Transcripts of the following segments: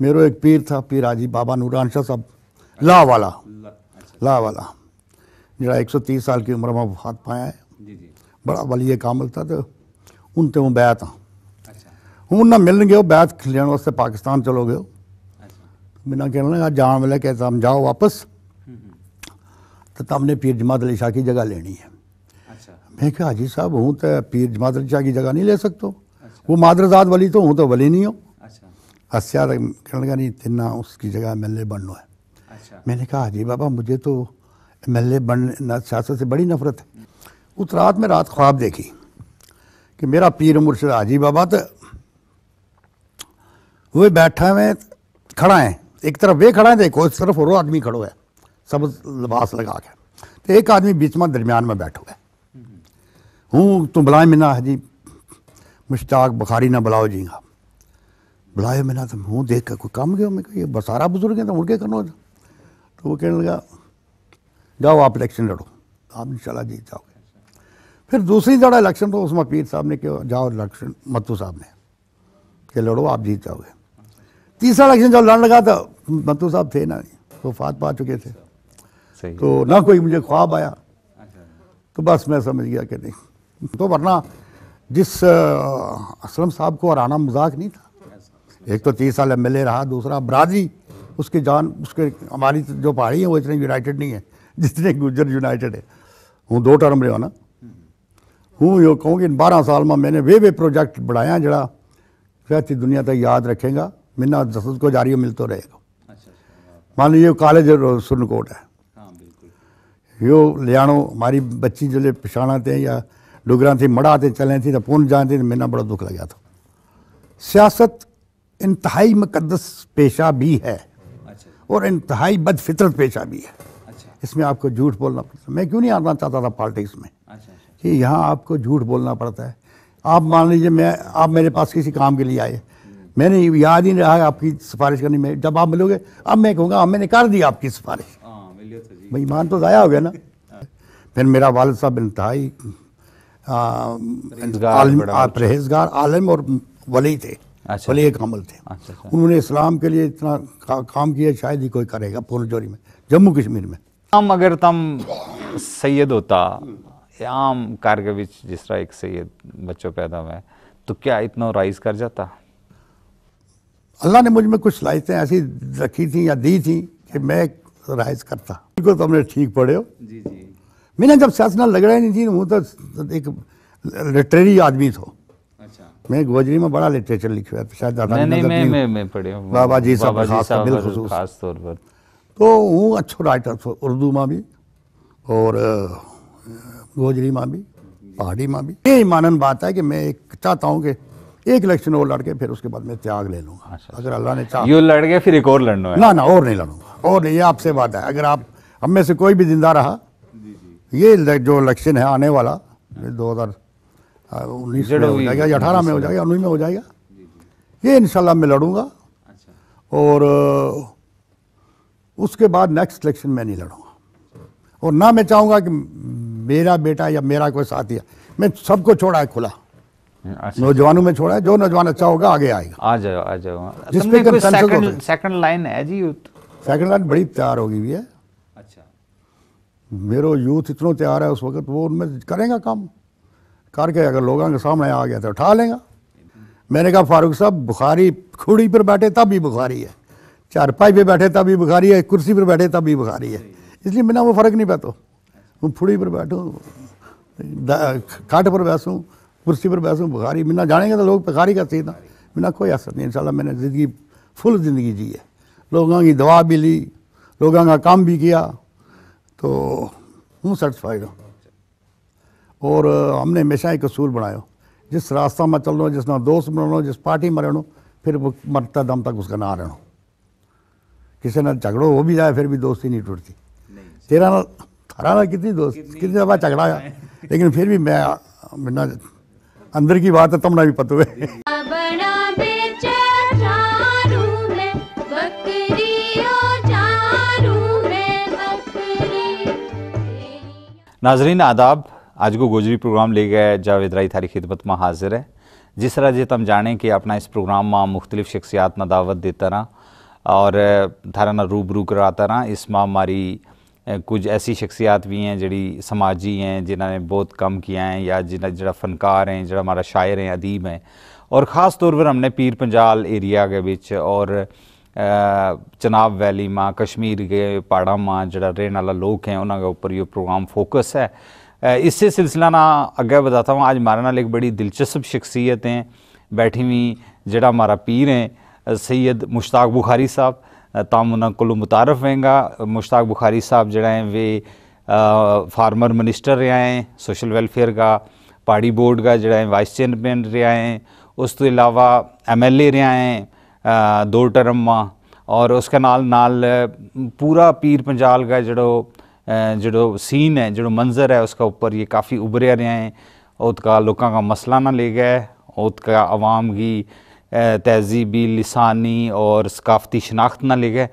मेरो एक पीर था पीर आजी बाबा नूरान शाह साहब ला वाला ला अच्छा। वाला जरा एक सौ तीस साल की उम्र में हाथ पाया है बड़ा बलिए कामल था तो उन तो बैत हाँ हूँ ना मिलन गए बैत लेने वास्ते पाकिस्तान चलो गए अच्छा। बिना कह लगा जान वाले कहते हम जाओ वापस हम्म, हम्म। तो तमने पीर जमात अली शाह की जगह लेनी है अच्छा। मैं क्या हाजी साहब हूँ तो पीर जमात अली शाह की जगह नहीं ले सकते वो मादरजात वली तो हूँ तो वली नहीं हूँ हस्यार कहने का नहीं तिना उसकी जगह एम एल ए बनना है अच्छा। मैंने कहा अजी बाबा मुझे तो एम एल बन सियासत से बड़ी नफरत है उस रात में रात ख्वाब देखी कि मेरा पीर मुर्शद हाजी बाबा तो वे बैठा हुए खड़ा है एक तरफ वे खड़ा है देखो तो इस तरफ और आदमी खड़ो है सब लिबास लगा के तो एक आदमी बीच में दरमियान में बैठो है हम्म। हूँ तुम बुलाए मिना हाजी मुश्ताक बुखारी ना बुलाओ जीगा बुलाया मैंने तो मुँह देख कर कोई कम गया मैं ये सारा बुजुर्ग हैं तो मुड़ के करना तो वो कहने लगा जाओ आप इलेक्शन लड़ो आप इंशाल्लाह जीत जाओगे फिर दूसरी जड़ा इलेक्शन तो उसमें पीर साहब ने कहा जाओ इलेक्शन मत्तू साहब ने कि लड़ो आप जीत जाओगे तीसरा इलेक्शन जब लड़ने लगा तो मत्तू साहब थे ना तो फात पा चुके थे तो ना कोई मुझे ख्वाब आया तो बस मैं समझ गया कि नहीं तो वरना जिस असलम साहब को हराना मजाक नहीं था एक तो तीस साल ए रहा दूसरा ब्राजी उसकी जान उसके हमारी जो पहाड़ी है वो इतने यूनाइटेड नहीं है जितने गुजर यूनाइटेड है हूँ दो टर्म हो ना हूँ यो कहूँ कि बारह साल में मैंने वे वे प्रोजेक्ट बढ़ाया जरा शायद दुनिया तक याद रखेगा मिन्ना दसद को जारी मिलते रहेगा अच्छा, अच्छा। मान लीजिए कॉलेज सुनकोट है हाँ, यो लियाणो हमारी बच्ची जो पछाणा थे या डुगरा थी मड़ा थे चले थी तो पुन जाए थी तो मेरा बड़ा दुख लगे था सियासत इंतहाई मुकदस पेशा भी है अच्छा। और इंतहाई बदफितरत पेशा भी है अच्छा। इसमें आपको झूठ बोलना पड़ता मैं क्यों नहीं आना चाहता था पॉलिटिक्स में अच्छा, कि यहाँ आपको झूठ बोलना पड़ता है आप मान लीजिए मैं आप मेरे पास किसी काम के लिए आए मैंने याद ही नहीं रहा आपकी सिफारिश करनी में जब आप मिलोगे अब मैं कहूँगा मैंने कर दी आपकी सिफारिश हाँ, तो भाई मान तो ज़ाया हो गया ना हाँ। फिर मेरा वालद साहब इंतहाई परहेजगार आलम और वली थे अच्छा। भले एक अमल अच्छा। थे अच्छा, अच्छा। उन्होंने इस्लाम के लिए इतना का, काम किया शायद ही कोई करेगा फौरजोरी में जम्मू कश्मीर में आम अगर तम सैयद होता आम कार्य बीच जिस तरह एक सैयद बच्चों पैदा हुए तो क्या इतना राइज कर जाता अल्लाह ने मुझ में कुछ लाइसें ऐसी रखी थी या दी थी कि मैं राइज करता बिल्कुल तो तुमने ठीक पढ़े हो जी जी मैंने जब सियासत लग रहा ही नहीं थी वो तो, तो एक लिटरेरी आदमी था मैं गोजरी में बड़ा लिटरेचर लिखा था शायद नहीं नहीं मैं मैं मैं पढ़े बाबा जी साहब खास खास तौर पर तो हूँ अच्छो राइटर तो उर्दू में भी और गोजरी में भी पहाड़ी में भी ये मानन बात है कि मैं एक चाहता हूँ कि एक इलेक्शन और लड़के फिर उसके बाद मैं त्याग ले लूँगा अच्छा। अगर अल्लाह ने चाह लड़के फिर एक और लड़ना है ना ना और नहीं लड़ूंगा और नहीं ये आपसे बात है अगर आप हम में से कोई भी जिंदा रहा ये जो इलेक्शन है आने वाला दो हज़ार उन्नीस में हो जाएगा अठारह में हो जाएगा उन्नीस में हो जाएगा ये इनशाला मैं लड़ूंगा अच्छा। और उसके बाद नेक्स्ट इलेक्शन मैं नहीं लड़ूंगा और ना मैं चाहूंगा कि मेरा बेटा या मेरा कोई साथी है मैं सबको छोड़ा है खुला अच्छा। नौजवानों में छोड़ा है जो नौजवान अच्छा होगा आगे आएगा आ जाओ आ जाओ जिसमें सेकंड सेकंड लाइन है जी यूथ सेकंड लाइन बड़ी तैयार होगी भी है अच्छा मेरो यूथ इतना तैयार है उस वक्त वो उनमें करेगा काम करके अगर लोगों के सामने आ गया तो उठा लेगा मैंने कहा फारूक साहब बुखारी खुड़ी पर बैठे तब भी बुखारी है चारपाई पर बैठे तब भी बुखारी है कुर्सी पर बैठे तब भी बुखारी है इसलिए बिना वो फ़र्क नहीं पाता फुड़ी पर बैठूँ खाट पर बैसूँ कुर्सी पर बैसूँ बुखारी बिना जानेंगे तो लोग बुखारी का सीधा बिना कोई असर नहीं इन मैंने ज़िंदगी फुल ज़िंदगी जी है लोगों की दवा भी ली लोगों का काम भी किया तो हूँ सेटिस्फाइड हूँ और हमने हमेशा एक असूल बनायो जिस रास्ता में चलणो जिस ना दोस्त मिलणो जिस पार्टी में रहो फिर वो मरता दम तक उसका ना रहना किसी ना झगड़ो हो भी जाए फिर भी दोस्ती नहीं टूटती तेरा ना हरा ना कितनी दोस्त कितनी दफ़ा झगड़ाया लेकिन फिर भी मैं मैं अंदर की बात है तुमने भी पता है नाजरीन आदाब आज को गोजरी प्रोग्राम ले गया जावेद राई थारी खिदमत में हाजिर है जिस तरह जे तम जाने कि अपना इस प्रोग्राम में मुख्तलिफ़ शख्सियात में दावत देता रहा और थारा ना रूबरू कराता रहा इस माँ हमारी कुछ ऐसी शख्सियात भी हैं जड़ी समाजी हैं जिन्होंने बहुत कम किया है या जिन्हें जो फनकार हैं जो हमारा शायर हैं अदीब हैं और ख़ास तौर पर हमने पीर पंजाल एरिया के बिच और चनाब वैली माँ कश्मीर के पहाड़ा माँ जरा रहने वाला लोग हैं उन्होंने ऊपर ये प्रोग्राम फोकस है इससे सिलसिला ना अगे बताता हूँ आज हमारे नाल एक बड़ी दिलचस्प शख्सियत हैं बैठी हुई जड़ा हमारा पीर हैं सैयद मुश्ताक बुखारी साहब ताम उन्होंने मुतारफ़ रहेंगा मुश्ताक बुखारी साहब जड़ा हैं वे फार्मर मिनिस्टर रहा हैं सोशल वेलफेयर का पहाड़ी बोर्ड का जड़ा है वाइस चेयरमैन रहा हैं उस तो इलावा एम एल ए रहा हैं दो टर्म और उसके नाल नाल पूरा पीर पंजाल का जड़ो जो सीन है जो मंजर है उसका उपर ये काफ़ी उभरिया रहा है उतका लोगों का मसला ना ले गया उतका आवाम की तहजीबी लिसानी और सकाफती शनाख्त ना ले गए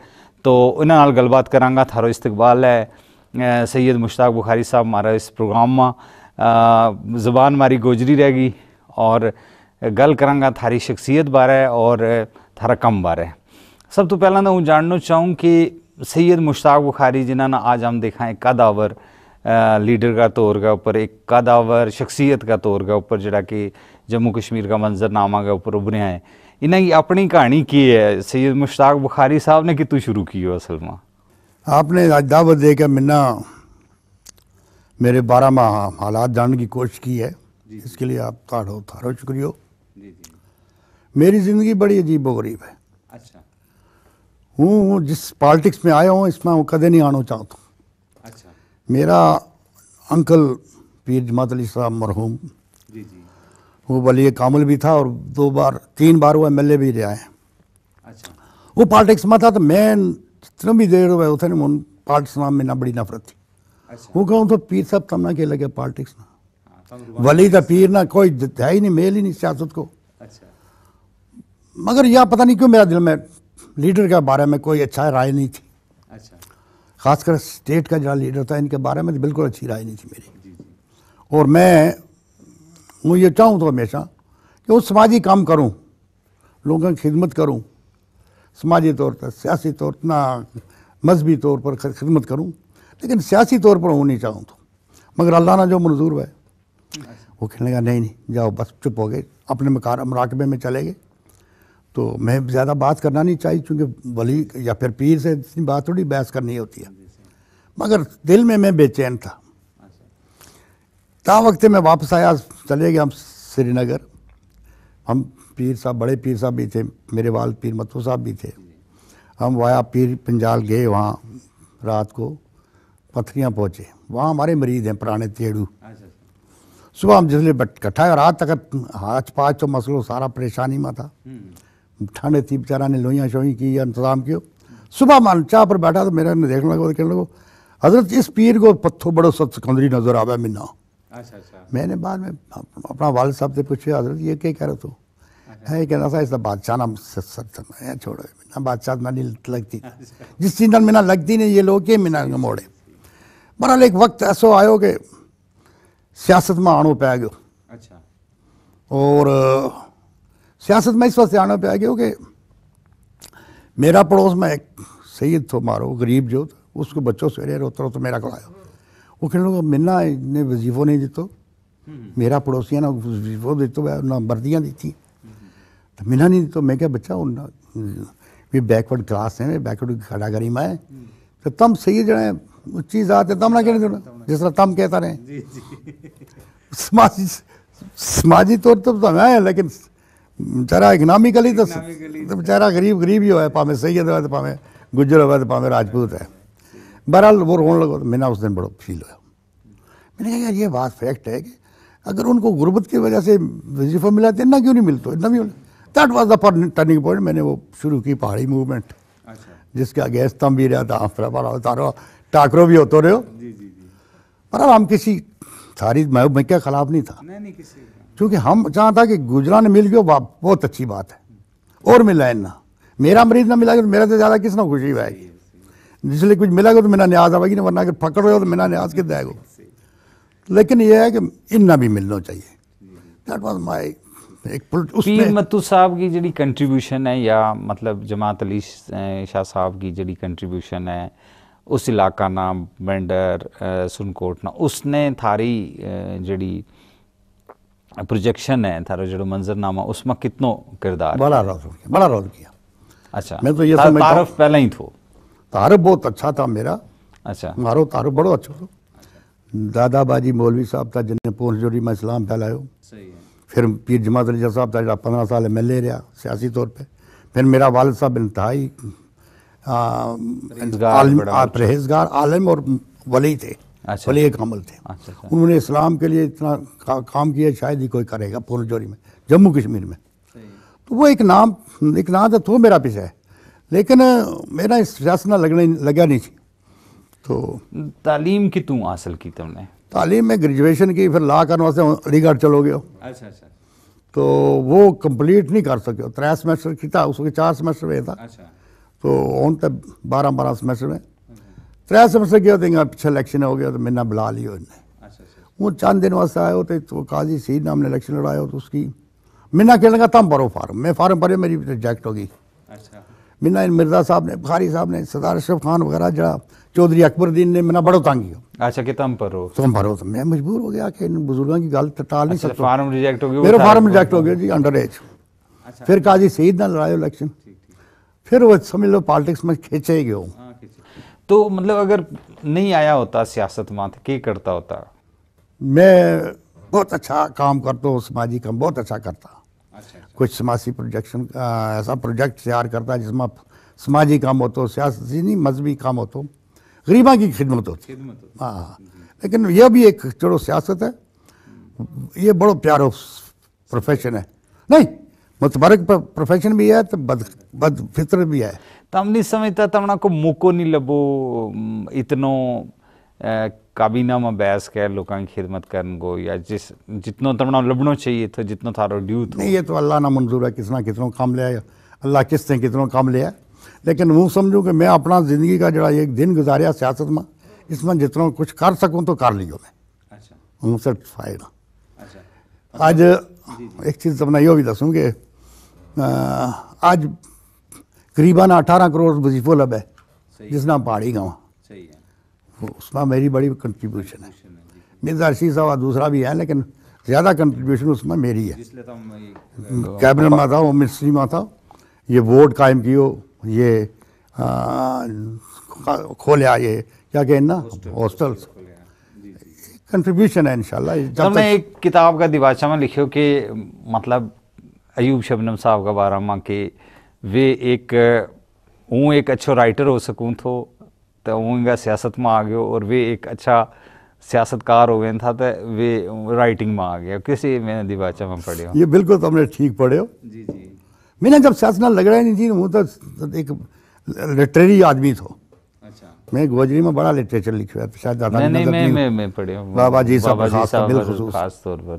तो उन्होंने गलबात कराँगा थारो इस्तबाल है सैयद मुश्ताक बुखारी साहब हमारा इस प्रोग्राम में जबान मारी गोजरी रहेगी और गल कराँगा थारी शख्सियत बारे और थारा कम बारे सब तो पहला तो हूँ जानना चाहूँ कि सैयद मुश्ताक बुखारी जिन्होंने आज हम देखा है कदावर लीडर का तौर के ऊपर एक कदावर शख्सियत का तौर के ऊपर जड़ा कि जम्मू कश्मीर का मंजरनामा के ऊपर उभरिया है इन्हें अपनी कहानी की है सैयद मुश्ताक बुखारी साहब ने कितु शुरू की हो असल में आपने दावत दे के मिना मेरे बारह माह हालात जानने की कोशिश की है इसके लिए आप थारो थारो शुक्रिया मेरी ज़िंदगी बड़ी अजीब व गरीब है हूँ जिस पॉलिटिक्स में आया हूँ इसमें हूँ कदे नहीं आना चाहता अच्छा मेरा अंकल पीर जमात अली साहब मरहूम जी जी वो वली कामल भी था और दो बार तीन बार वो एम भी रहा है अच्छा वो पॉलिटिक्स में था तो मैं जितना भी देर हुआ उतने उन पॉलिटिक्स नाम में ना बड़ी नफरत थी अच्छा। वो कहूँ तो पीर साहब तब ना के लगे पॉलिटिक्स ना हाँ, तो वली था पीर ना कोई है ही नहीं मेल ही नहीं सियासत को अच्छा मगर यह पता नहीं क्यों मेरा दिल में लीडर के बारे में कोई अच्छा राय नहीं थी अच्छा खासकर स्टेट का जो लीडर था इनके बारे में तो बिल्कुल अच्छी राय नहीं थी मेरी और मैं मैं ये चाहूँ तो हमेशा कि वो समाजी काम करूँ लोगों की खिदमत करूँ समाजी तौर पर सियासी तौर पर ना मजहबी तौर पर खिदमत करूँ लेकिन सियासी तौर पर नहीं चाहूँ तो मगर अल्लाह ना जो मंजूर है अच्छा। वो कहने लगा नहीं नहीं जाओ बस चुप हो गए अपने मकार मराकबे में चले गए तो मैं ज़्यादा बात करना नहीं चाहिए क्योंकि वली या फिर पीर से इतनी बात थोड़ी बहस करनी होती है मगर दिल में मैं बेचैन था ता वक्त मैं वापस आया चले गए हम श्रीनगर हम पीर साहब बड़े पीर साहब भी थे मेरे वाल पीर मथु साहब भी थे हम वाया पीर पंजाल गए वहाँ रात को पथरियाँ पहुँचे वहाँ हमारे मरीज हैं पुराने तेड़ू सुबह हम जिसलिए कट्ठा रात तक हाथ पाँच तो मसलो सारा परेशानी में था हम्म। ठंडे थी बेचारा ने लोइयाँ शोई की या इंतज़ाम किया सुबह मान चाह पर बैठा तो मेरा ने देखने लगा कहने लगो हजरत इस पीर को पत्थो बड़ो सत सिकंदरी नज़र आवा मिना अच्छा अच्छा मैंने बाद में अपना वाल साहब से पूछे हजरत ये क्या कह रहे तो अच्छा। है हाँ, कहना था इसका बादशाह ना सर चलना छोड़ो मिना बादशाह ना तो नहीं लगती अच्छा। जिस चीज मिना लगती नहीं ये लोग के मिना मोड़े बहरहाल एक वक्त ऐसा आयो कि सियासत में आनो पै गयो अच्छा और सियासत में इस वक्त आना पे आ मेरा पड़ोस में एक सैद तो मारो गरीब जो तो उसको बच्चों से रोते रोते तो मेरा को वो कहने लगा मिन्ना ने वजीफो नहीं दितो मेरा पड़ोसिया ने वजीफो दितो ना वर्दियाँ दी तो मिन्ना नहीं दितो मैं क्या बच्चा उन भी बैकवर्ड क्लास है बैकवर्ड खड़ा करी है तो तम सही जड़े वो चीज़ आते तम ना कहने देना जिस तरह तम कहता रहे समाजी समाजी तौर तो, तो मैं लेकिन बेचारा तो इकनॉमिकली तो बेचारा गरीब गरीब ही हो भावे सैयद हो भावे गुजर हो भावे राजपूत है बहरहाल वो रोन लगो तो मैंने उस दिन बड़ा फील हो मैंने कहा यार ये बात फैक्ट है कि अगर उनको गुर्बत की वजह से वजीफा मिला तो इतना क्यों नहीं मिलता इतना भी that was the turning point मैंने वो शुरू की पहाड़ी मूवमेंट अच्छा। जिसके आगे अस्तम भी रहा था आफरा पड़ा उतारो टाकरो भी होते रहे हो पर हम किसी सारी मैं क्या खिलाफ नहीं था नहीं, नहीं किसी क्योंकि हम चाहता था कि गुजरा ने मिल गया बहुत अच्छी बात है और मिला इन्ना मेरा मरीज ना मिला तो से ज़्यादा किस ना खुशी होगी जिसलिए कुछ मिला तो मेरा न्याज आवेगी ना वरना अगर फकड़ हो तो मेरा न्याज कि आएगा लेकिन यह है कि इन्ना भी मिलना चाहिए दैट वॉज माई एक पीर मत्तू साहब की जी कंट्रीब्यूशन है या मतलब जमात अली शाह साहब की जी कंट्रीब्यूशन है उस इलाका ना बेंडर सुनकोट ना उसने थारी जड़ी प्रोजेक्शन है थारो जो मंजरनामा उसमें कितनो किरदार बड़ा रोल किया बड़ा रोल किया अच्छा मैं तो ये तार, तारफ पहले ही थो तारफ बहुत अच्छा था मेरा अच्छा मारो तारफ बड़ो अच्छा था दादा बाजी मौलवी साहब था जिन्हें पूर्ण जोड़ी में इस्लाम फैलायो फिर पीर जमात अली साहब था जो पंद्रह साल एम एल ए रहा सियासी तौर पर फिर मेरा वाल साहब इंतहाई अच्छा। परहेजगार आलम और वली थे अच्छा। भले एक अमल थे अच्छा, अच्छा, उन्होंने इस्लाम के लिए इतना का, काम किया शायद ही कोई करेगा पोलजोरी में जम्मू कश्मीर में तो वो एक नाम एक नाम था तो मेरा पीछे है लेकिन मेरा इस सियासना लगने लगा नहीं थी तो तालीम की तू हासिल की तुमने तालीम में ग्रेजुएशन की फिर ला करने वास्ते अलीगढ़ चलो गए अच्छा अच्छा तो वो कंप्लीट नहीं कर सके त्रै सेमेस्टर की था उसके चार सेमेस्टर में था अच्छा। तो ऑन तब बारह बारह सेमेस्टर में त्रै सेमेस्टर गया तो पिछले इलेक्शन हो गया तो मेरे ना बुला लियो इन्हें अच्छा, अच्छा, अच्छा। वो चंद दिन वास्ते आए हो तो काजी सीर नाम ने इलेक्शन लड़ाए हो तो उसकी मिन्ना कहने लगा तम भरो फार्म मैं फार्म भरे मेरी रिजेक्ट होगी मिन्ना मिर्जा साहब ने बुखारी साहब ने सरदार अशरफ खान वगैरह जरा चौधरी अकबरुद्दीन ने मैंने बड़ो तंग अच्छा कि तुम भरो तुम भरो तो मैं मजबूर हो गया कि इन बुजुर्गों की गल टाल नहीं सकता फार्म रिजेक्ट हो गया मेरा फार्म रिजेक्ट हो गया जी अंडर एज फिर काजी सईद ना लड़ाए इलेक्शन फिर वो समझ लो पॉलिटिक्स में खींचे गए तो मतलब अगर नहीं आया होता सियासत में तो क्या करता होता मैं बहुत अच्छा काम करता हूँ समाजी काम बहुत अच्छा करता अच्छा, अच्छा। कुछ समाजी प्रोजेक्शन ऐसा प्रोजेक्ट तैयार करता जिसमें समाजी काम तो सियासी नहीं मजहबी काम तो गरीबा की खिदमत होती हाँ लेकिन यह भी एक चलो सियासत है ये बड़ो प्यारो प्रोफेशन है नहीं मुतबरक प्रोफेशन भी है तो बद बदफितर भी है तम नहीं समझता तमना को मौको नहीं लबो इतनो काबीना में बहस कर लोगों की खिदमत करो या जिस जितनो तमना लबनो चाहिए तो जितनो थारो ड्यू तो। नहीं ये तो अल्लाह ना मंजूर है किसना कितनों काम लिया है अल्लाह किस तरह कितनों काम लिया है लेकिन वो समझू कि मैं अपना ज़िंदगी का जरा एक दिन गुजारिया सियासत में इसमें जितना कुछ कर सकूँ तो कर लियो मैं अच्छा हूँ सेटिस्फाइड अच्छा अज एक चीज़ तब मैं यो भी दसूँ कि आज करीबन अठारह करोड़ वजीफो लब है जिस नाम पहाड़ी गाँव उसमें मेरी बड़ी कंट्रीब्यूशन है मिर्जा अर्शी साहब दूसरा भी है लेकिन ज़्यादा कंट्रीब्यूशन उसमें मेरी है कैबिनेट में था वो मिनिस्ट्री में था ये वोट कायम कियो ये खोलिया ये क्या कहना हॉस्टल्स कंट्रीब्यूशन है इन शाला एक किताब का दिवाचा में लिखियो कि मतलब अयूब शबनम साहब का बारा माँ कि वे एक हूँ एक अच्छो राइटर हो सकूँ तो हूँ सियासत में आ गयो और वे एक अच्छा सियासतकार हो गए था तो वे राइटिंग में आ गया किसी मैंने दिवाचा में पढ़े ये बिल्कुल तुमने ठीक पढ़े हो जी जी मैंने जब सियासत ना लग रहा है नहीं जी वो तो एक लिटरेरी आदमी थो अच्छा। मैं गोजरी में बड़ा लिटरेचर लिख रहा था शायद नहीं, मतलब नहीं, मैं, मैं पढ़े बाबा जी साहब खास तौर पर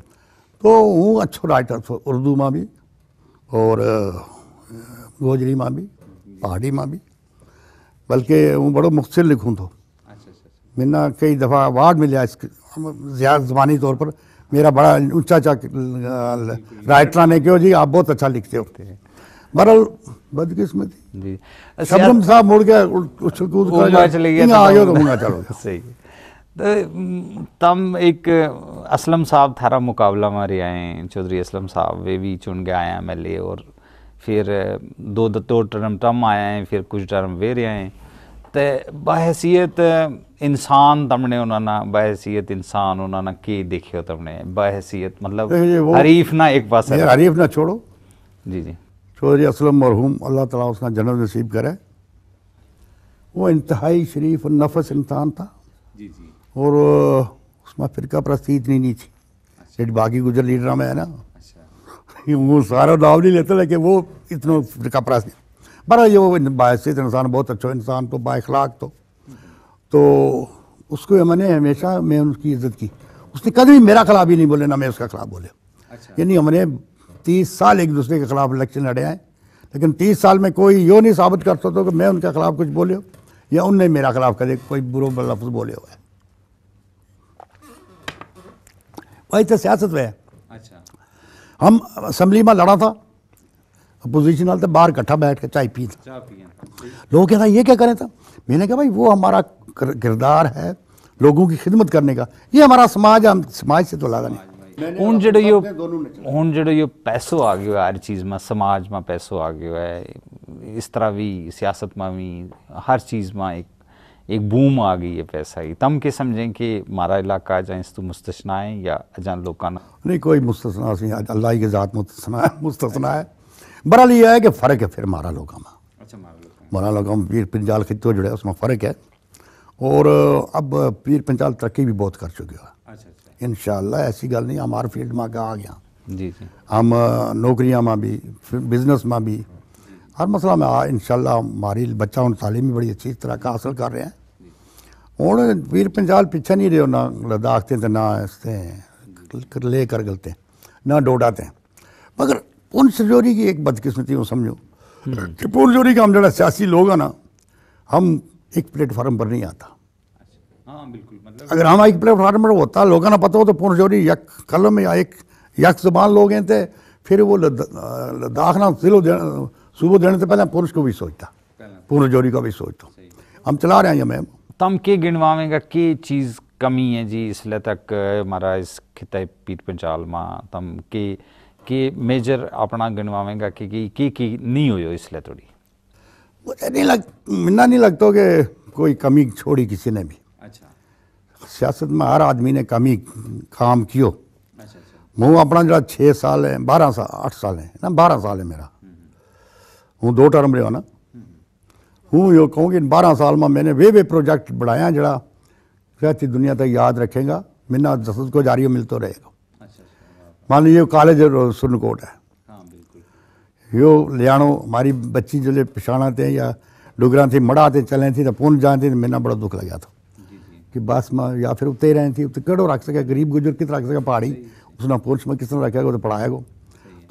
तो वो अच्छो राइटर थो उर्दू में भी और गोजरी माँ भी पहाड़ी माँ भी बल्कि वो बड़ो मुख्तर लिखूँ तो मेरा कई दफ़ा अवार्ड मिले इस ज्यादा जबानी तौर पर मेरा बड़ा ऊंचा ऊंचा राइटर ने कहो जी आप बहुत अच्छा लिखते होते हैं बहरहाल बदकिस्मती साहब मुड़ गया उछल कूद चले गया आगे तो, तो, तो चलो सही तो, तम एक असलम साहब थारा मुकाबला मारे आए चौधरी असलम साहब वे भी चुन के आए एम एल ए और फिर दो दो टर्म टम आए हैं फिर कुछ टर्म वे रहा हैं तो बहसीयत इंसान तमने उन्होंने बहसीयत इंसान उन्होंने की देखियो तमने बहसीत मतलब हरीफ ना एक पास हरीफ ना छोड़ो जी जी चौधरी असलम मरहूम अल्लाह ताला उसका जन्म नसीब करे वो इंतहाई शरीफ और नफस इंसान था जी जी और उसमें फिरका प्रस्ती इतनी नहीं थी लेकिन अच्छा। बाकी गुजर लीडर में है ना अच्छा। वो सारा दाव नहीं लेते लेकिन वो इतना फिरका प्रस्ती बड़ा ये वो बायसित तो इंसान बहुत अच्छा इंसान तो बाखलाक तो तो उसको मैंने हमेशा मैं उनकी इज्जत की उसने कभी मेरा खिलाफ ही नहीं बोले ना मैं उसका खिलाफ बोले अच्छा। यानी हमने तीस साल एक दूसरे के खिलाफ इलेक्शन लड़े हैं लेकिन तीस साल में कोई यो नहीं साबित कर सकता कि मैं उनके खिलाफ कुछ बोले या उनने मेरा खिलाफ कभी कोई बुरो लफ्ज़ बोले हुआ है भाई तो सियासत में है अच्छा हम असम्बली में लड़ा था अपोजिशन वाले तो बाहर इकट्ठा बैठ के चाय पी था लोग कहता ये क्या करें था मैंने कहा भाई वो हमारा किरदार है लोगों की खिदमत करने का ये हमारा समाज हम समाज से तो लादा नहीं हूँ जो ਇਹ ਹੁਣ ਜਿਹੜਾ ਇਹ ਪੈਸੋ ਆ ਗਿਆ ਹਰ ਚੀਜ਼ में ਸਮਾਜ ਮਾ ਪੈਸੋ ਆ ਗਿਆ ਹੈ ਇਸ ਤਰ੍ਹਾਂ ਵੀ ਸਿਆਸਤ में ਵੀ ਹਰ ਚੀਜ਼ एक बूम आ गई है पैसा ही तम के समझें कि मारा इलाका जाए तो मुस्तना है या अजान लोकाना नहीं कोई मुस्तना नहीं अल्लाह के ज़ात मुस्तना है मुस्तना है बरहाल यह है कि फ़र्क है फिर मारा लोकामा अच्छा मारा लोग मारा लोग पीर पंजाल खितो जुड़े उसमें फ़र्क है और अब पीर पंजाल तरक्की भी बहुत कर चुके हैं अच्छा, अच्छा। इन ऐसी गल नहीं हम हर फील्ड में आगे आ गया जी हम नौकरियाँ में भी बिजनेस में भी हर मसला में हाँ, इन हमारी बच्चा हम तालीम बड़ी अच्छी तरह का हासिल कर रहे हैं हूँ वीर पंजाल पीछे नहीं रहे ना लद्दाख से ना इससे ले कर गलते ना डोडा थे मगर पुन सजोरी की एक बदकिस्मती हूँ समझो कि हम्म। पुन सजोरी का हम जो सियासी लोग हैं ना हम एक प्लेटफार्म पर नहीं आता हाँ मतलब अगर हम एक प्लेटफार्म पर होता लोगों ना पता हो तो पुन सजोरी यक कलम या एक यक जबान लोग हैं थे फिर वो लद्दाख ना जिलो सुबह देने से पहले पुरुष को भी सोचता पूर्ण जोड़ी को भी सोचता हम चला रहे हैं ये मैम तम के गिणवावे का के चीज़ कमी है जी इसलिए तक हमारा इस खिता पीर पंचाल मां तम के के मेजर अपना गिणवावेगा कि की की की नहीं हुई इसलिए थोड़ी मुझे नहीं लग मना नहीं लगता कि कोई कमी छोड़ी किसी ने भी अच्छा सियासत में हर आदमी ने कमी काम कियो अच्छा, अच्छा। अपना जो छः साल है बारह साल आठ साल है ना बारह साल है मेरा हूँ दो टर्म रहा ना हूँ यो कहूँ कि बारह साल में मैंने वे वे प्रोजेक्ट बढ़ाया जरा कहती दुनिया तक याद रखेगा मिन्ना दसत को जारी मिलते रहेगा अच्छा, अच्छा। मान लीजिए कॉलेज सुरनकोट है हाँ, यो लियाणो हमारी बच्ची जो पिछाणा थे या डुगरा थी मड़ा थे चले थी तो पुन जाए थे तो, तो मेरा बड़ा दुख लगा था कि बस माँ या फिर उतते रहे थी उतते कड़ो रख सके गरीब गुजर किस रख सके पहाड़ी उसने पुरुष में किसने रखेगा तो पढ़ाएगा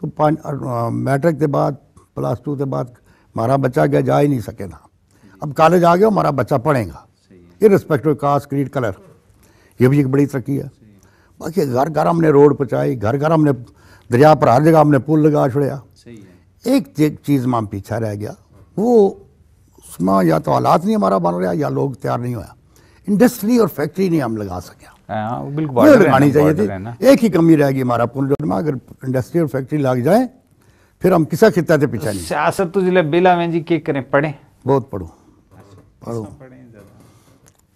तो मैट्रिक के बाद प्लस टू के बाद हमारा बच्चा गया जा ही नहीं सके था अब कॉलेज आ गया हमारा बच्चा पढ़ेगा in respect of caste creed colour ये भी एक बड़ी तरक्की है बाकी घर घर हमने रोड पहुँचाई घर घर हमने दरिया पर हर जगह हमने पुल लगा छोड़ा एक चीज़ में हम पीछा रह गया वो उसमें या तो हालात नहीं हमारा बन रहा या लोग तैयार नहीं हुआ इंडस्ट्री और फैक्ट्री नहीं हम लगा सके हाँ, हाँ, बिल्कुल लगानी चाहिए थी एक ही कमी रहेगी हमारा पुल जो अगर इंडस्ट्री और फैक्ट्री लग जाए फिर हम किसा खिता थे पीछा नहीं सियासत तो जिले बेला में जी के करें पढ़े बहुत पढ़ो पढ़ो अच्छा,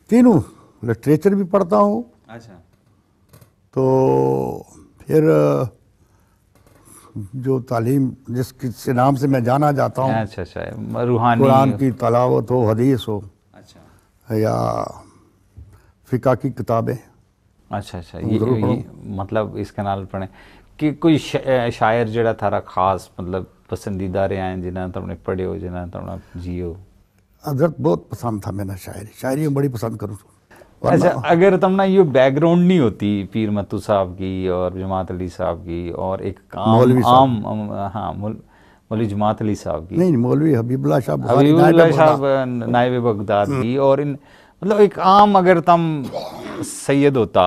तीनों लिटरेचर भी पढ़ता हूँ अच्छा तो फिर जो तालीम जिस किस नाम से मैं जाना जाता हूँ अच्छा अच्छा रूहानी कुरान की तलावत हो हदीस हो अच्छा या फ़िका की किताबें अच्छा अच्छा ये, ये मतलब इस कनाल पढ़े कि कोई शायर जड़ा थारा खास मतलब पसंदीदा रहे हैं जिन्हें तुमने पढ़े हो जिन्हें तुमने जियो हो बहुत पसंद था मैंने शायरी शायरी में बड़ी पसंद करूँ अच्छा अगर तुमने ये बैकग्राउंड नहीं होती पीर मत्तू साहब की और जमात अली साहब की और एक आम आम, आम हाँ मौलवी जमात अली साहब की नहीं मौलवी हबीबुल्ला साहब हबीबुल्ला साहब नायब बगदाद की हम्म। और इन मतलब एक आम अगर तम सैयद होता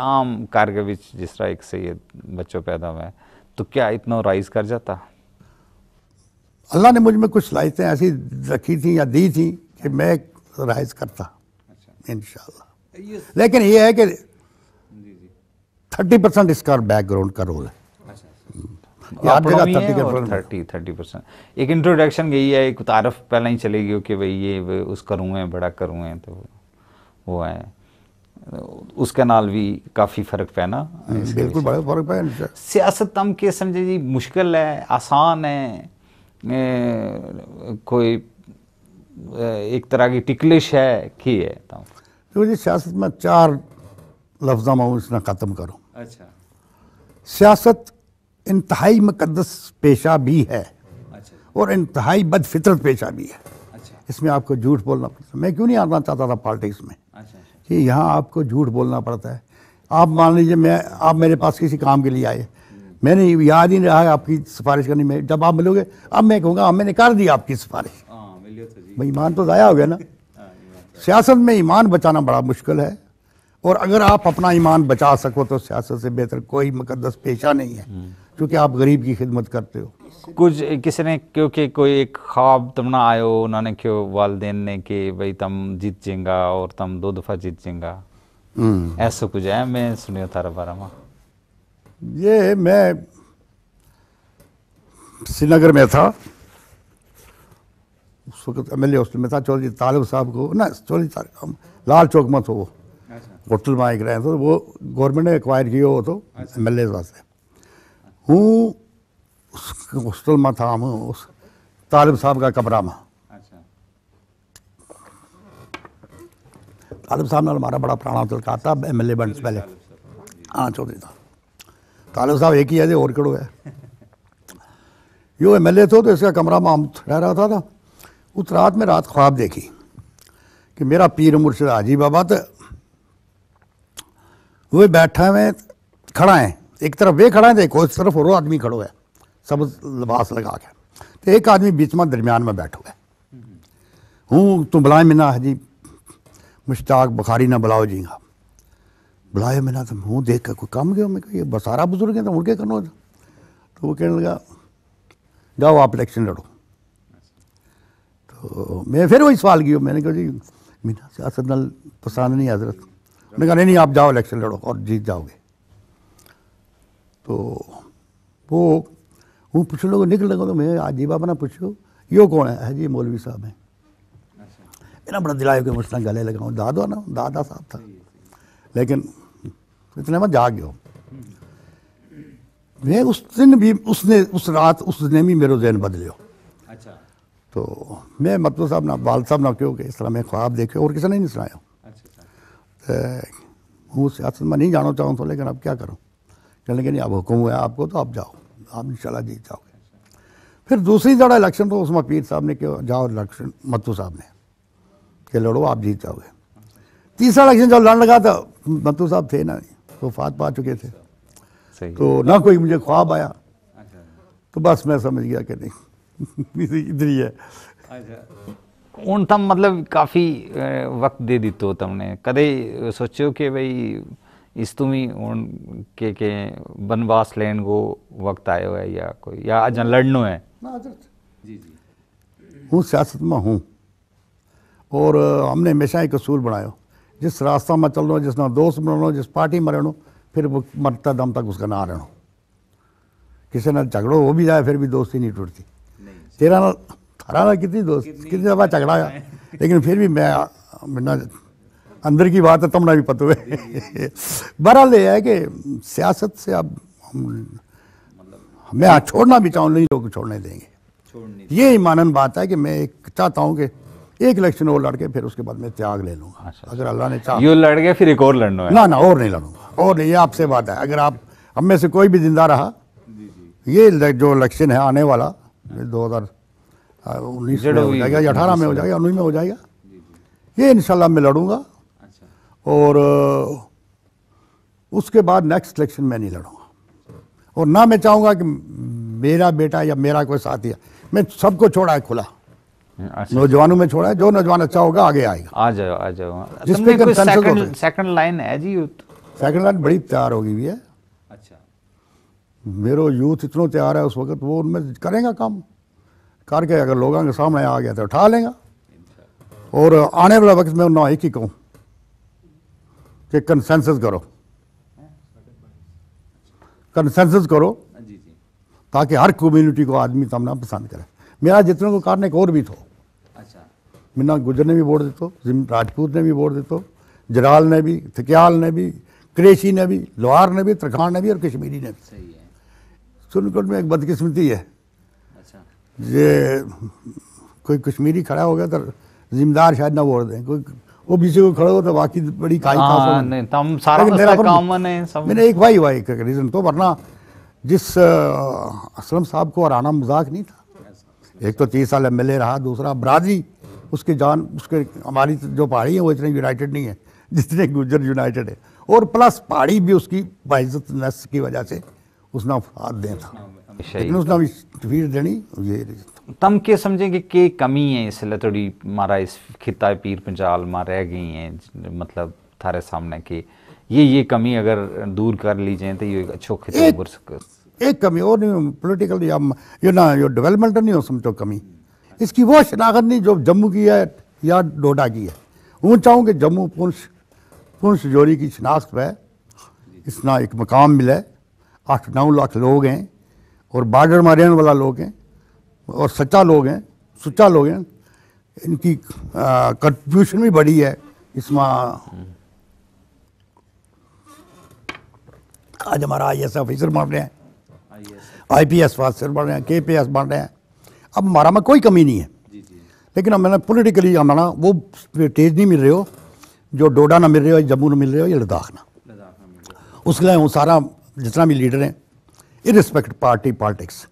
आम कार्य जिस तरह एक सैयद बच्चों पैदा है तो क्या इतना राइज कर जाता अल्लाह ने मुझ में कुछ लाइतें ऐसी रखी थी या दी थी कि मैं राइज करता अच्छा। इन लेकिन ये है कि थर्टी परसेंट इसका बैकग्राउंड का रोल है एक इंट्रोडक्शन यही है एक तारफ पहले ही चली गई कि भाई ये उस करूँ हैं बड़ा करूँ हैं तो वो है उसके नाल भी काफ़ी फ़र्क पैना हम्म, बिल्कुल बड़ा फ़र्क पैना सियासत तम के समझे जी मुश्किल है आसान है ए, कोई एक तरह की टिकलिश है कि है तो।, तो जी सियासत में चार लफ्जा मैं इसने ख़त्म करूँ अच्छा सियासत इंतहाई मुकदस पेशा भी है अच्छा। और इंतहाई बदफितरत पेशा भी है अच्छा। इसमें आपको झूठ बोलना पड़ता मैं क्यों नहीं आना चाहता था पॉलिटिक्स में अच्छा, कि यहाँ आपको झूठ बोलना पड़ता है आप मान लीजिए मैं आप मेरे पास किसी काम के लिए आए मैंने याद ही नहीं रहा आपकी सिफारिश करनी में जब आप मिलोगे अब मैं कहूँगा मैंने कर दी आपकी सिफारिश हाँ, तो भाई ईमान तो ज़ाया हो गया ना हाँ, तो सियासत में ईमान बचाना बड़ा मुश्किल है और अगर आप अपना ईमान बचा सको तो सियासत से बेहतर कोई मुकदस पेशा नहीं है हम्म। क्योंकि आप गरीब की खिदमत करते हो कुछ किसी ने क्योंकि कोई एक ख्वाब तुम ना आयो उन्होंने क्यों वालदेन ने कि भाई तुम जीत जाएगा और तुम दो दफ़ा जीत जाएगा हम्म। ऐसा कुछ है मैं सुनियो थारा बारे में ये मैं श्रीनगर में था उस वक्त एम एल हॉस्टल में था चौधरी तालब साहब को ना चौधरी लाल चौक में तो वो अच्छा। होटल में एक रहे थे तो वो गवर्नमेंट ने एक्वायर किया हो तो अच्छा। एम एल ए वास्ते हूँ हॉस्टल में था हम उस तालिब साहब का कमरा में अच्छा। तालिब साहब ना हमारा बड़ा पुराना तलका था एम एल ए बन पहले हाँ चौधरी साहब हाँ हाँ, तालिब साहब एक ही है और कड़ो है यो एम एल ए थे तो, तो इसका कमरा में हम रह रहा था ना उस रात में रात ख्वाब देखी कि मेरा पीर मुर्शिद हाजी बाबा तो वो बैठा हुए खड़ा है एक तरफ वे खड़ा है तो एक उस तरफ और आदमी खड़ो है सब लिबास लगा के तो एक आदमी बीच में दरमियान में बैठो है हूँ तू बुलाए मिना जी मुश्ताक बुखारी ना बुलाओ जी हाँ बुलाए मिना तो हूँ देख कर कोई काम गया मैं ये बसारा बुजुर्ग है तो मुड़ के करो तो वो कहने लगा जाओ आप इलेक्शन लड़ो तो मैं फिर वही सवाल किया मैंने कहा जी मीना सियासत पसंद नहीं हजरत उन्होंने कहा नहीं नहीं आप जाओ इलेक्शन लड़ो और जीत जाओगे तो वो वो पूछ लोग निकल लगा तो मैं आजीबा बना पूछो यो कौन है जी मौलवी साहब अच्छा। है मेरा बड़ा दिलाए के मुझसे गले लगाऊँ दादा ना दादा साहब था लेकिन इतने में जाग गया मैं उस दिन भी उसने उस रात उस दिन भी मेरा जहन बदलियो अच्छा तो मैं मतलब साहब ना बाल साहब ना क्यों इस तरह मैं ख्वाब देखे और किसी ने नहीं सुनाया अच्छा, अच्छा। तो मैं नहीं जाना चाहूँ तो लेकिन अब क्या करूँ कहने के नहीं अब हुक्म हुआ आपको तो आप जाओ आप इंशाल्लाह जीत जाओगे फिर दूसरी जरा इलेक्शन तो उसमें पीर साहब ने क्यों जाओ इलेक्शन मत्तू साहब ने कि लड़ो आप जीत जाओगे तीसरा इलेक्शन जब लड़ लगा था तो मत्तू साहब थे ना तो फात पा चुके थे तो ना कोई मुझे ख्वाब आया अच्छा। तो बस मैं समझ गया कि नहीं इधर ही है अच्छा। तम मतलब काफ़ी वक्त दे दी तो तुमने कदे सोचो कि भाई इस्तुमी उन के के बनवास लेन को वक्त आयो है या कोई या आज लड़नो है जी जी हूँ सियासत में हूँ और हमने हमेशा एक असूल बनायो जिस रास्ता में चलना जिस ना दोस्त बननो जिस पार्टी में रहना फिर वो मरता दम तक उसका ना रहना किसी ना झगड़ो हो भी जाए फिर भी दोस्ती नहीं टूटती तेरा ना थारा ना कितनी दोस्त कितनी दफ़ा झगड़ा लेकिन फिर भी मैं मैं अंदर की बात है तब ना भी पता है बहरहाल ये है कि सियासत से अब हम मैं छोड़ना भी चाहूँ नहीं तो लोग छोड़ने देंगे ये ईमानन बात है कि मैं एक चाहता हूँ कि एक इलेक्शन और लड़के फिर उसके बाद मैं त्याग ले लूँगा अच्छा, अगर अच्छा। अल्लाह ने चाहा यू लड़ फिर एक और लड़ना है ना ना और नहीं लड़ूंगा और नहीं ये आपसे बात है अगर आप हम में से कोई भी जिंदा रहा ये जो इलेक्शन है आने वाला दो हज़ार उन्नीस में हो जाएगा या अठारह में हो जाएगा उन्नीस में हो जाएगा ये इन मैं लड़ूंगा और उसके बाद नेक्स्ट इलेक्शन मैं नहीं लड़ूंगा और ना मैं चाहूंगा कि मेरा बेटा या मेरा कोई साथी है मैं सबको छोड़ा है खुला अच्छा। नौजवानों में छोड़ा है जो नौजवान अच्छा होगा आगे आएगा आ जाओ आ जाओ जिसमें सेकंड सेकंड लाइन है जी यूथ सेकंड लाइन बड़ी तैयार होगी भी है अच्छा मेरो यूथ इतना तैयार है उस वक्त वो उनमें करेगा काम करके अगर लोगों के सामने आ गया तो उठा लेंगे अच्छा। और आने वाला वक्त मैं ना एक ही कहूँ कि कंसेंसस करो कंसेंसस करो ताकि हर कम्युनिटी को आदमी तमना पसंद करे मेरा जितने को कारण एक और भी थो अच्छा मिना गुजर ने भी वोट देतो राजपूत ने भी वोट देतो जराल ने भी थकियाल ने भी क्रेशी ने भी लोहार ने भी तरखान ने भी और कश्मीरी ने भी सुनकोट में एक बदकिस्मती है अच्छा ये कोई कश्मीरी खड़ा हो गया तो जिम्मेदार शायद ना वोट दें कोई वो पीछे को खड़ा होता तो बाकी बड़ी काई आ, हाँ, नहीं तम तो सारा काम है सब मैंने एक भाई हुआ एक रीज़न तो वरना जिस असलम साहब को हराना मजाक नहीं था एक तो तीस साल एम रहा दूसरा ब्राजी उसके जान उसके हमारी तो जो पहाड़ी है वो इतने यूनाइटेड नहीं है जितने गुजर यूनाइटेड है और प्लस पहाड़ी भी उसकी बाइजत नस की वजह से उसने हाथ था लेकिन उसने अभी तस्वीर देनी ये तम के समझेंगे के कमी है इसलिए थोड़ी मारा इस खिता पीर पंजाल में रह गई हैं मतलब थारे सामने कि ये ये कमी अगर दूर कर लीजिए तो ये अच्छो खिता कर सकते एक कमी और नहीं पोलिटिकल या यो ना यो डेवलपमेंट नहीं हो समझो कमी इसकी वो शनाख्त नहीं जो जम्मू की है या डोडा की है वो चाहूँ कि जम्मू पुंछ पुंछ जोरी की शनाख्त है इसना एक मकाम मिले आठ नौ लाख लोग हैं और बार्डर में रहने वाला लोग हैं और सच्चा लोग हैं सच्चा लोग हैं इनकी कंट्रीब्यूशन भी बड़ी है इसमें आज हमारा आई एस ऑफिसर बन रहे हैं आई पी एस ऑफिसर बन रहे हैं के पी एस बन रहे हैं अब हमारा में कोई कमी नहीं है लेकिन अब मैंने पोलिटिकली हमारा वो तेज नहीं मिल रहे हो जो डोडा ना मिल रहे हो जम्मू ना मिल रहे हो या लद्दाख ना उसके लिए वो सारा जितना भी लीडर हैं इरिस्पेक्ट पार्टी पॉलिटिक्स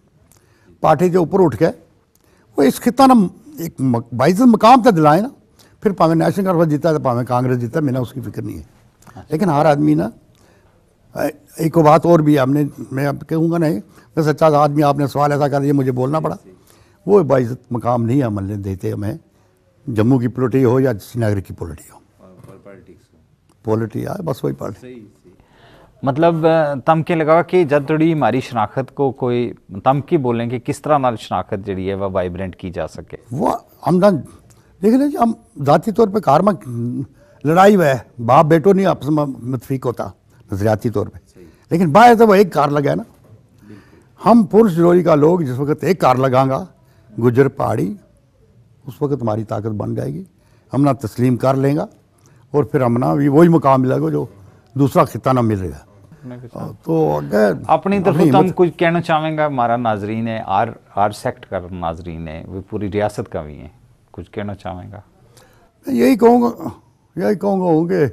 पार्टी के ऊपर उठ के वो इस खिता ना एक बाइज मकाम तो दिलाए ना फिर भावें नैशनल कॉन्फ्रेंस जीता तो भावें कांग्रेस जीता मेरा उसकी फिक्र नहीं है लेकिन हर आदमी ना एक बात और भी हमने मैं अब कहूँगा नहीं बस अच्छा आदमी आपने सवाल ऐसा कर दिया मुझे बोलना पड़ा वो बाइज मकाम नहीं हमने देते हमें जम्मू की पोलिटी हो या श्रीनगर की पोलिटी हो पोलिटी पॉलिटी आए हाँ, बस वही पार्टी मतलब तमके लगा कि जब थोड़ी हमारी शनाख्त को कोई तमकी बोलें कि किस तरह हमारी शनाखत जी है वह वाइब्रेंट की जा सके वो हम ना देख लें हम ज़ाती तौर पर कार में लड़ाई हुआ है बाप बेटो नहीं आपस में मतफीक होता नजरियाती तौर पर लेकिन बाहर तो वह एक कार लगा है ना हम पुरुष जोरी का लोग जिस वक्त एक कार लगाऊंगा गुजर पहाड़ी उस वक्त हमारी ताकत बन जाएगी हम ना तस्लीम कर लेंगे और फिर हम ना वही मुकाम मिलेगा जो दूसरा खिता ना मिलेगा हाँ, तो अगर अपनी तरफ तो हम मतलब- कुछ कहना चाहेंगे हमारा नाजरीन है आर आर सेक्ट का नाजरीन है वो पूरी रियासत का भी है कुछ कहना चाहेंगा मैं यही कहूँगा यही कहूँगा होंगे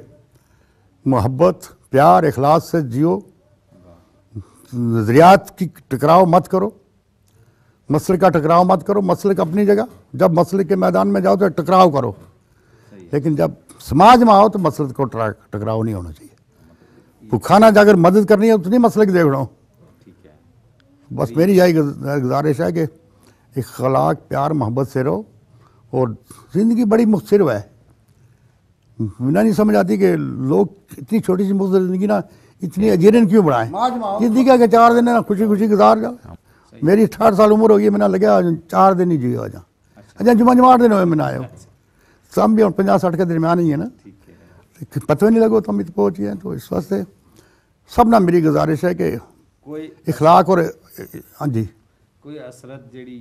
मोहब्बत प्यार इखलास से जियो नज़रियात की टकराव मत करो मसल का टकराव मत करो मसल का अपनी जगह जब मसल के मैदान में जाओ तो टकराव करो लेकिन जब समाज में आओ तो मसल को टकराव नहीं होना चाहिए वो खाना जाकर मदद करनी है उतनी मसले की देख रहा हूँ बस मेरी यही गुजारिश है कि एक खलाक प्यार मोहब्बत से रहो और ज़िंदगी बड़ी मुखसर है ना नहीं समझ आती कि लोग इतनी छोटी सी मुख्य ज़िंदगी ना इतनी अजीरन क्यों बढ़ाए जिंदगी का चार दिन ना खुशी खुशी गुजार जाओ हाँ, मेरी अठारह साल उम्र होगी मैंने लगे चार दिन ही जी आ जा अच्छा, अच्छा जुमा जुम्मन दिन हो मैंने आयो सम भी पचास साठ के दरमियान ही है ना पता नहीं लगो तो हम पहुँचे हैं तो इस वास्ते सब ना मेरी गुजारिश है कि कोई इखलाक और हाँ जी कोई असरत जड़ी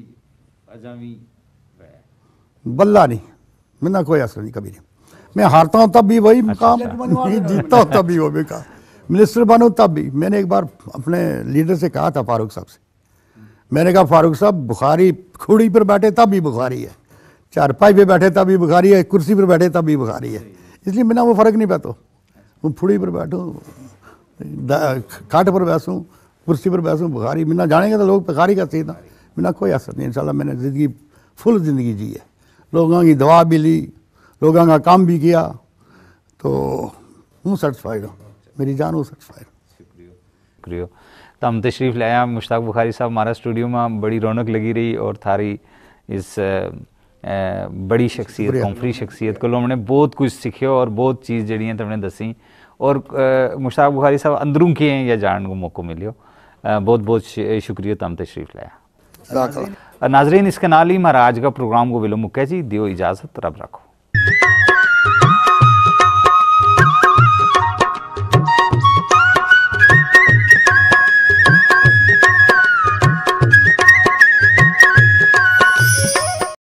अजामी बल्ला नहीं मेरा कोई असर नहीं कभी नहीं मैं हारता हूँ तब भी वही मुकाम जीतता हूँ तब भी वो बेकार मिनिस्टर बनूँ तब भी मैंने एक बार अपने लीडर से कहा था फारूक साहब से मैंने कहा फारूक साहब बुखारी खुड़ी पर बैठे तब भी बुखारी है चारपाई पे बैठे तब भी बुखारी है कुर्सी पर बैठे तब भी बुखारी है इसलिए मेरा वो फ़र्क नहीं पाता वो फुड़ी पर बैठो काट पर बैसूँ कुर्सी पर बैसूँ बुखारी बिना जानेंगे तो लोग बुखारी का सीधा बिना कोई असर नहीं इन मैंने ज़िंदगी फुल ज़िंदगी जी है लोगों की दवा भी ली लोगों का काम भी किया तो हूँ सेटिसफाइड हूँ मेरी जान हूँ सेटिसफाइड शुक्रिया तम तो तशरीफ़ लाया मुश्ताक बुखारी साहब हमारा स्टूडियो में बड़ी रौनक लगी रही और थारी इस बड़ी शख्सियत कौफरी शख्सियत को हमने बहुत कुछ सीखे और बहुत चीज़ जड़ी तुमने तो दसी और मुश्ताक बुखारी साहब अंदरों के हैं या जान को मौको मिलियो बहुत बहुत शुक्रिया तम तशरीफ लाया नाजरीन इसके नाल ही महाराज का प्रोग्राम को विलो मुक्या जी दियो इजाज़त रब रखो